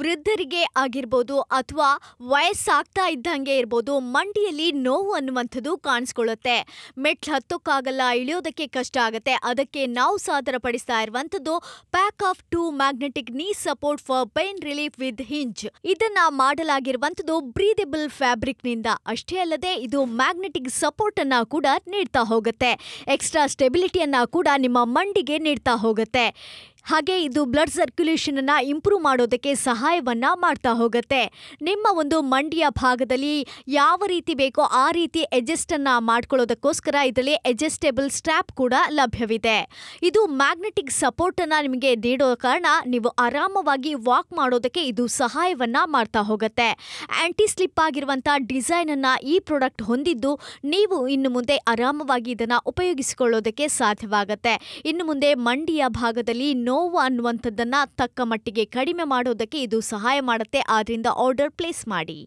ವೃದ್ಧರಿಗೆ ಆಗಿರ್ಬೋದು ಅಥವಾ ವಯಸ್ಸಾಗ್ತಾ ಇದ್ದಂಗೆ ಇರ್ಬೋದು ಮಂಡಿಯಲ್ಲಿ ನೋವು ಅನ್ನುವಂಥದ್ದು ಕಾಣಿಸ್ಕೊಳ್ಳುತ್ತೆ ಮೆಟ್ಲು ಹತ್ತೋಕ್ಕಾಗಲ್ಲ ಇಳಿಯೋದಕ್ಕೆ ಕಷ್ಟ ಆಗುತ್ತೆ ಅದಕ್ಕೆ ನಾವು ಸಾದರಪಡಿಸ್ತಾ ಇರುವಂಥದ್ದು pack of two magnetic knee support for pain relief with hinge ಇದನ್ನ ಮಾಡಲಾಗಿರುವಂಥದ್ದು ಬ್ರೀದೆಬಲ್ ಫ್ಯಾಬ್ರಿಕ್ನಿಂದ ಅಷ್ಟೇ ಅಲ್ಲದೆ ಇದು ಮ್ಯಾಗ್ನೆಟಿಕ್ ಸಪೋರ್ಟ್ ಅನ್ನ ಕೂಡ ನೀಡ್ತಾ ಹೋಗುತ್ತೆ ಎಕ್ಸ್ಟ್ರಾ ಸ್ಟೆಬಿಲಿಟಿಯನ್ನ ಕೂಡ ನಿಮ್ಮ ಮಂಡಿಗೆ ನೀಡ್ತಾ ಹೋಗುತ್ತೆ ಹಾಗೆ ಇದು ಬ್ಲಡ್ ಅನ್ನ ಇಂಪ್ರೂವ್ ಮಾಡೋದಕ್ಕೆ ಸಹಾಯವನ್ನು ಮಾಡ್ತಾ ಹೋಗುತ್ತೆ ನಿಮ್ಮ ಒಂದು ಮಂಡಿಯ ಭಾಗದಲ್ಲಿ ಯಾವ ರೀತಿ ಬೇಕೋ ಆ ರೀತಿ ಅಡ್ಜಸ್ಟನ್ನು ಮಾಡ್ಕೊಳ್ಳೋದಕ್ಕೋಸ್ಕರ ಇದರಲ್ಲಿ ಅಡ್ಜಸ್ಟೇಬಲ್ ಸ್ಟ್ರಾಪ್ ಕೂಡ ಲಭ್ಯವಿದೆ ಇದು ಮ್ಯಾಗ್ನೆಟಿಕ್ ಸಪೋರ್ಟನ್ನು ನಿಮಗೆ ನೀಡೋ ಕಾರಣ ನೀವು ಆರಾಮವಾಗಿ ವಾಕ್ ಮಾಡೋದಕ್ಕೆ ಇದು ಸಹಾಯವನ್ನು ಮಾಡ್ತಾ ಹೋಗುತ್ತೆ ಆ್ಯಂಟಿ ಸ್ಲಿಪ್ ಆಗಿರುವಂಥ ಡಿಸೈನನ್ನು ಈ ಪ್ರಾಡಕ್ಟ್ ಹೊಂದಿದ್ದು ನೀವು ಇನ್ನು ಮುಂದೆ ಆರಾಮವಾಗಿ ಇದನ್ನು ಉಪಯೋಗಿಸಿಕೊಳ್ಳೋದಕ್ಕೆ ಸಾಧ್ಯವಾಗುತ್ತೆ ಇನ್ನು ಮುಂದೆ ಮಂಡಿಯ ಭಾಗದಲ್ಲಿ ನೋವು ಅನ್ನುವಂಥದ್ದನ್ನು ತಕ್ಕ ಮಟ್ಟಿಗೆ ಕಡಿಮೆ ಮಾಡೋದಕ್ಕೆ ಇದು ಸಹಾಯ ಮಾಡುತ್ತೆ ಆದ್ದರಿಂದ ಆರ್ಡರ್ ಪ್ಲೇಸ್ ಮಾಡಿ